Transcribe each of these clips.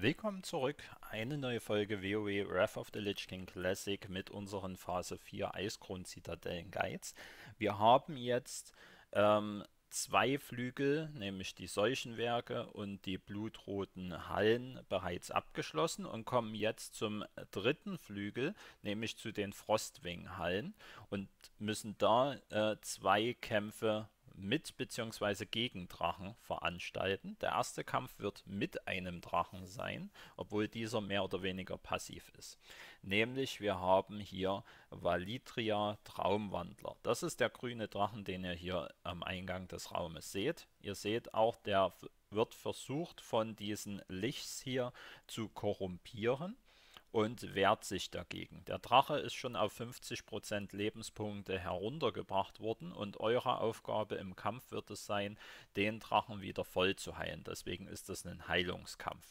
Willkommen zurück. Eine neue Folge WoW Wrath of the Lich King Classic mit unseren Phase 4 Eiskron-Zitadellen-Guides. Wir haben jetzt ähm, zwei Flügel, nämlich die Seuchenwerke und die blutroten Hallen, bereits abgeschlossen und kommen jetzt zum dritten Flügel, nämlich zu den Frostwing-Hallen und müssen da äh, zwei Kämpfe mit bzw. gegen Drachen veranstalten. Der erste Kampf wird mit einem Drachen sein, obwohl dieser mehr oder weniger passiv ist. Nämlich wir haben hier Valitria Traumwandler. Das ist der grüne Drachen, den ihr hier am Eingang des Raumes seht. Ihr seht auch, der wird versucht von diesen Lichs hier zu korrumpieren und wehrt sich dagegen. Der Drache ist schon auf 50% Lebenspunkte heruntergebracht worden und eure Aufgabe im Kampf wird es sein, den Drachen wieder voll zu heilen. Deswegen ist das ein Heilungskampf.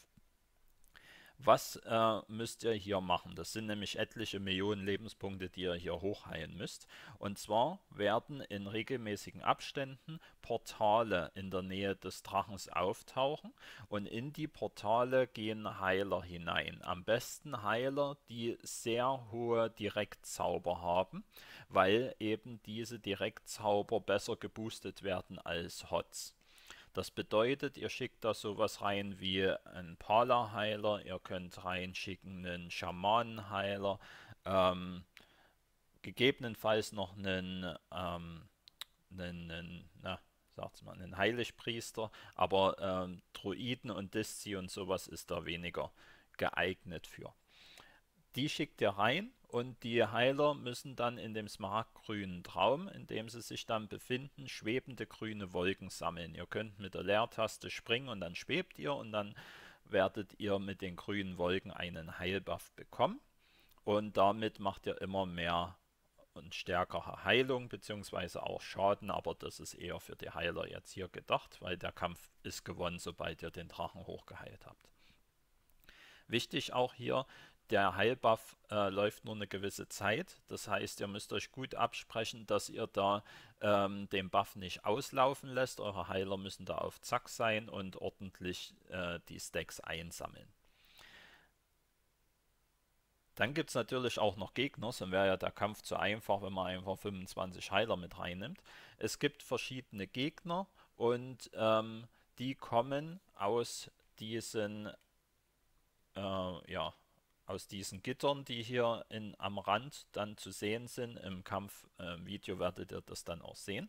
Was äh, müsst ihr hier machen? Das sind nämlich etliche Millionen Lebenspunkte, die ihr hier hochheilen müsst. Und zwar werden in regelmäßigen Abständen Portale in der Nähe des Drachens auftauchen und in die Portale gehen Heiler hinein. Am besten Heiler, die sehr hohe Direktzauber haben, weil eben diese Direktzauber besser geboostet werden als Hots. Das bedeutet, ihr schickt da sowas rein wie einen Pala-Heiler, ihr könnt reinschicken einen Schamanenheiler, ähm, gegebenenfalls noch einen, ähm, einen, einen na, sagt's mal, einen Heiligpriester, aber ähm, Druiden und Diszi und sowas ist da weniger geeignet für. Die schickt ihr rein und die Heiler müssen dann in dem smaragdgrünen Traum, in dem sie sich dann befinden, schwebende grüne Wolken sammeln. Ihr könnt mit der Leertaste springen und dann schwebt ihr und dann werdet ihr mit den grünen Wolken einen Heilbuff bekommen. Und damit macht ihr immer mehr und stärkere Heilung bzw. auch Schaden, aber das ist eher für die Heiler jetzt hier gedacht, weil der Kampf ist gewonnen, sobald ihr den Drachen hochgeheilt habt. Wichtig auch hier, der Heilbuff äh, läuft nur eine gewisse Zeit. Das heißt, ihr müsst euch gut absprechen, dass ihr da ähm, den Buff nicht auslaufen lässt. Eure Heiler müssen da auf Zack sein und ordentlich äh, die Stacks einsammeln. Dann gibt es natürlich auch noch Gegner, sonst wäre ja der Kampf zu einfach, wenn man einfach 25 Heiler mit reinnimmt. Es gibt verschiedene Gegner und ähm, die kommen aus diesen äh, ja, aus diesen Gittern, die hier in, am Rand dann zu sehen sind. Im Kampfvideo äh, werdet ihr das dann auch sehen.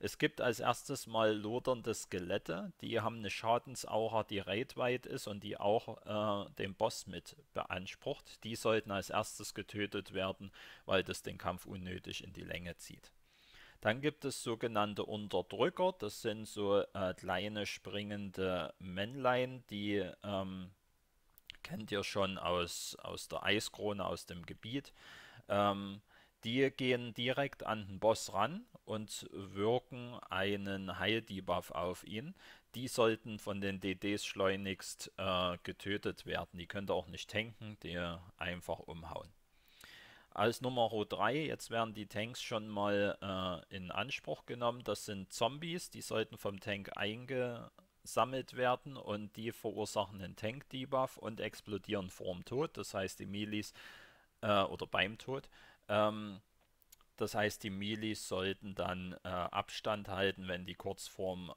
Es gibt als erstes mal lodernde Skelette, die haben eine Schadensaura, die raidweit ist und die auch äh, den Boss mit beansprucht. Die sollten als erstes getötet werden, weil das den Kampf unnötig in die Länge zieht. Dann gibt es sogenannte Unterdrücker, das sind so äh, kleine springende Männlein, die ähm, kennt ihr schon aus, aus der Eiskrone, aus dem Gebiet. Ähm, die gehen direkt an den Boss ran und wirken einen Heil-Debuff auf ihn. Die sollten von den DDs schleunigst äh, getötet werden. Die könnt ihr auch nicht tanken, die einfach umhauen. Als Nummer 3, jetzt werden die Tanks schon mal äh, in Anspruch genommen. Das sind Zombies, die sollten vom Tank einge gesammelt werden und die verursachen einen Tank-Debuff und explodieren vorm Tod. Das heißt, die Milis äh, oder beim Tod. Ähm, das heißt, die Milis sollten dann äh, Abstand halten, wenn die kurz vorm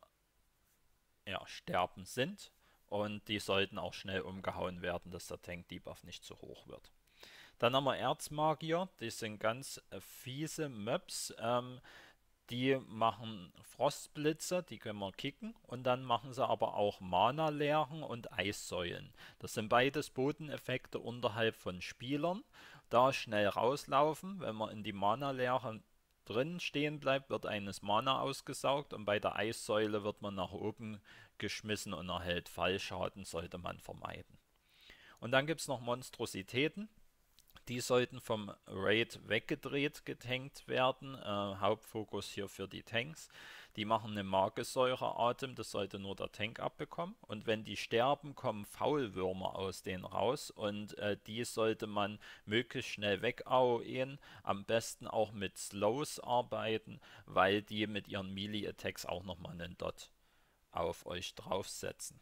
ja, Sterben sind. Und die sollten auch schnell umgehauen werden, dass der Tank-Debuff nicht zu hoch wird. Dann haben wir Erzmagier, die sind ganz äh, fiese Möps. Ähm, die machen Frostblitze, die können wir kicken. Und dann machen sie aber auch mana lehren und Eissäulen. Das sind beides Bodeneffekte unterhalb von Spielern. Da schnell rauslaufen, wenn man in die Mana-Leere drin stehen bleibt, wird eines Mana ausgesaugt und bei der Eissäule wird man nach oben geschmissen und erhält Fallschaden, sollte man vermeiden. Und dann gibt es noch Monstrositäten. Die sollten vom Raid weggedreht getankt werden. Äh, Hauptfokus hier für die Tanks. Die machen einen Magesäureatem, das sollte nur der Tank abbekommen. Und wenn die sterben, kommen Faulwürmer aus denen raus und äh, die sollte man möglichst schnell weg AOEen. Am besten auch mit Slows arbeiten, weil die mit ihren Melee-Attacks auch nochmal einen Dot auf euch draufsetzen.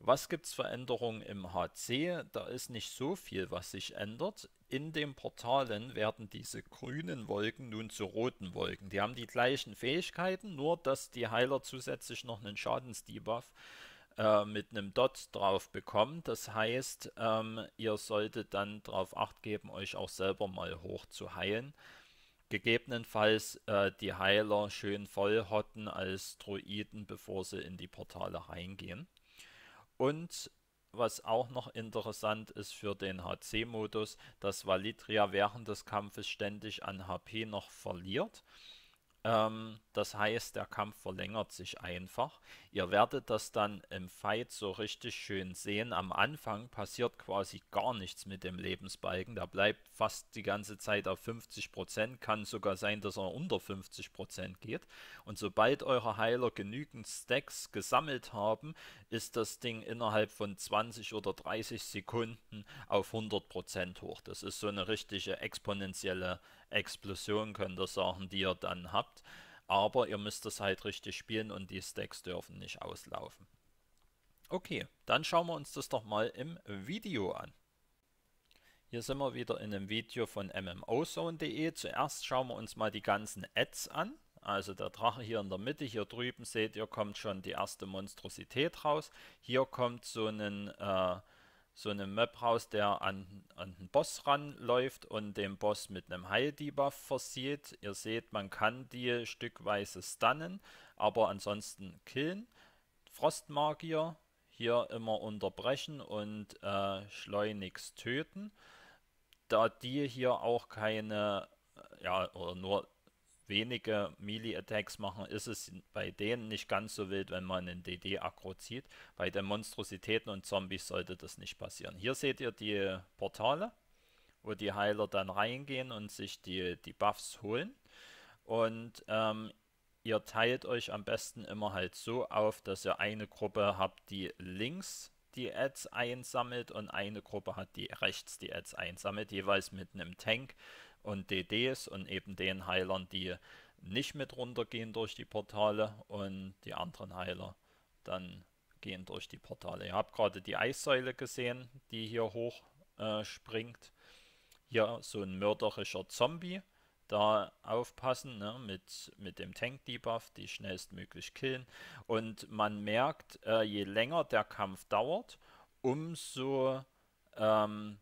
Was gibt es für Änderungen im HC? Da ist nicht so viel, was sich ändert. In den Portalen werden diese grünen Wolken nun zu roten Wolken. Die haben die gleichen Fähigkeiten, nur dass die Heiler zusätzlich noch einen Schadensdebuff äh, mit einem Dot drauf bekommen. Das heißt, ähm, ihr solltet dann darauf acht geben, euch auch selber mal hoch zu heilen. Gegebenenfalls äh, die Heiler schön voll hotten als Druiden, bevor sie in die Portale reingehen. Und was auch noch interessant ist für den HC-Modus, dass Validria während des Kampfes ständig an HP noch verliert. Ähm, das heißt, der Kampf verlängert sich einfach. Ihr werdet das dann im Fight so richtig schön sehen. Am Anfang passiert quasi gar nichts mit dem Lebensbalken. Der bleibt fast die ganze Zeit auf 50%. Kann sogar sein, dass er unter 50% geht. Und sobald eure Heiler genügend Stacks gesammelt haben, ist das Ding innerhalb von 20 oder 30 Sekunden auf 100% hoch. Das ist so eine richtige exponentielle Explosion könnt ihr sagen, die ihr dann habt. Aber ihr müsst das halt richtig spielen und die Stacks dürfen nicht auslaufen. Okay, dann schauen wir uns das doch mal im Video an. Hier sind wir wieder in einem Video von mmozone.de. Zuerst schauen wir uns mal die ganzen Ads an. Also der Drache hier in der Mitte, hier drüben seht ihr, kommt schon die erste Monstrosität raus. Hier kommt so ein äh, so einem map raus, der an, an den Boss ranläuft und den Boss mit einem Heil-Debuff versieht. Ihr seht, man kann die stückweise stunnen, aber ansonsten killen. Frostmagier hier immer unterbrechen und äh, schleunigst töten. Da die hier auch keine, äh, ja, oder nur wenige Melee-Attacks machen, ist es bei denen nicht ganz so wild, wenn man einen DD-Aggro zieht. Bei den Monstrositäten und Zombies sollte das nicht passieren. Hier seht ihr die Portale, wo die Heiler dann reingehen und sich die, die Buffs holen. Und ähm, ihr teilt euch am besten immer halt so auf, dass ihr eine Gruppe habt, die links die Ads einsammelt und eine Gruppe hat, die rechts die Ads einsammelt, jeweils mit einem Tank, und DDs und eben den Heilern, die nicht mit runtergehen durch die Portale und die anderen Heiler dann gehen durch die Portale. Ihr habt gerade die Eissäule gesehen, die hier hoch äh, springt. Hier so ein mörderischer Zombie. Da aufpassen ne, mit, mit dem Tank-Debuff, die schnellstmöglich killen. Und man merkt, äh, je länger der Kampf dauert, umso ähm,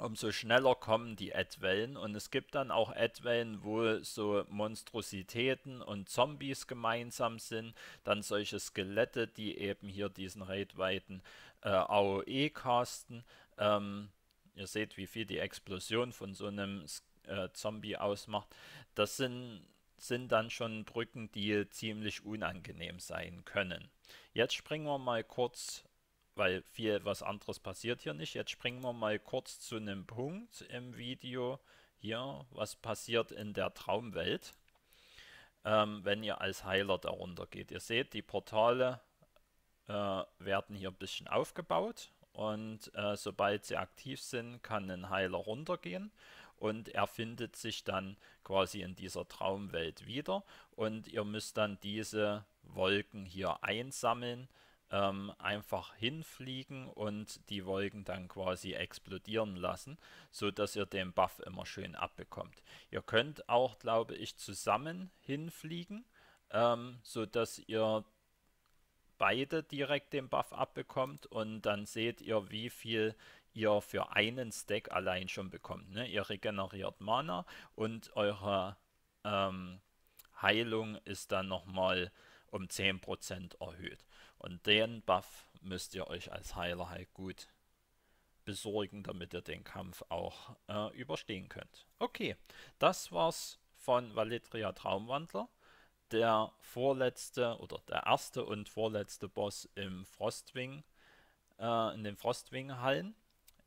umso schneller kommen die ad Und es gibt dann auch ad wo so Monstrositäten und Zombies gemeinsam sind. Dann solche Skelette, die eben hier diesen Raidweiten äh, AOE casten. Ähm, ihr seht, wie viel die Explosion von so einem äh, Zombie ausmacht. Das sind sind dann schon Brücken, die ziemlich unangenehm sein können. Jetzt springen wir mal kurz weil viel was anderes passiert hier nicht. Jetzt springen wir mal kurz zu einem Punkt im Video hier, was passiert in der Traumwelt, ähm, wenn ihr als Heiler darunter geht. Ihr seht, die Portale äh, werden hier ein bisschen aufgebaut und äh, sobald sie aktiv sind, kann ein Heiler runtergehen und er findet sich dann quasi in dieser Traumwelt wieder und ihr müsst dann diese Wolken hier einsammeln, ähm, einfach hinfliegen und die Wolken dann quasi explodieren lassen, so dass ihr den Buff immer schön abbekommt. Ihr könnt auch, glaube ich, zusammen hinfliegen, ähm, so dass ihr beide direkt den Buff abbekommt und dann seht ihr, wie viel ihr für einen Stack allein schon bekommt. Ne? Ihr regeneriert Mana und eure ähm, Heilung ist dann nochmal mal um 10% erhöht. Und den Buff müsst ihr euch als Heiler halt gut besorgen, damit ihr den Kampf auch äh, überstehen könnt. Okay, das war's von Valetria Traumwandler. Der vorletzte oder der erste und vorletzte Boss im Frostwing, äh, in den Frostwing-Hallen.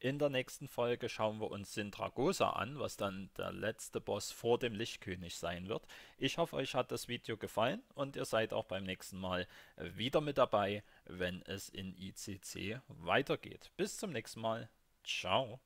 In der nächsten Folge schauen wir uns Sindragosa an, was dann der letzte Boss vor dem Lichtkönig sein wird. Ich hoffe, euch hat das Video gefallen und ihr seid auch beim nächsten Mal wieder mit dabei, wenn es in ICC weitergeht. Bis zum nächsten Mal. Ciao.